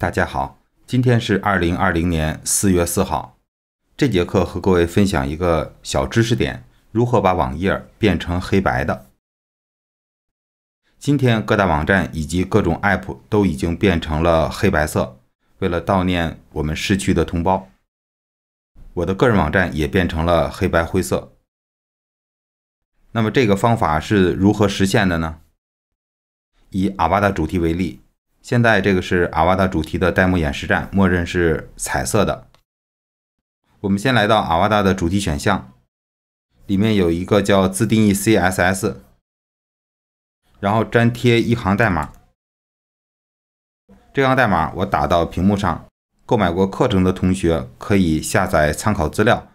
大家好，今天是二零二零年四月四号。这节课和各位分享一个小知识点：如何把网页变成黑白的。今天各大网站以及各种 App 都已经变成了黑白色，为了悼念我们逝去的同胞。我的个人网站也变成了黑白灰色。那么这个方法是如何实现的呢？以阿巴的主题为例。现在这个是阿瓦达主题的代幕演示站，默认是彩色的。我们先来到阿瓦达的主题选项，里面有一个叫自定义 CSS，然后粘贴一行代码。这行代码我打到屏幕上。购买过课程的同学可以下载参考资料。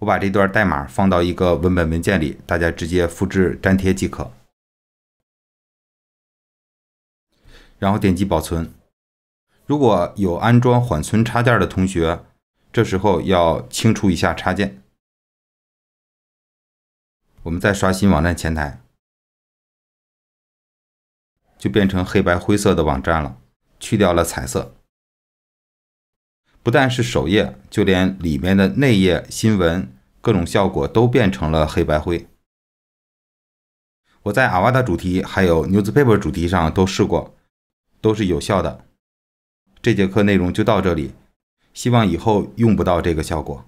我把这段代码放到一个文本文件里，大家直接复制粘贴即可。然后点击保存。如果有安装缓存插件的同学，这时候要清除一下插件。我们再刷新网站前台，就变成黑白灰色的网站了，去掉了彩色。不但是首页，就连里面的内页、新闻各种效果都变成了黑白灰。我在阿瓦达主题还有 n e w s paper 主题上都试过。都是有效的。这节课内容就到这里，希望以后用不到这个效果。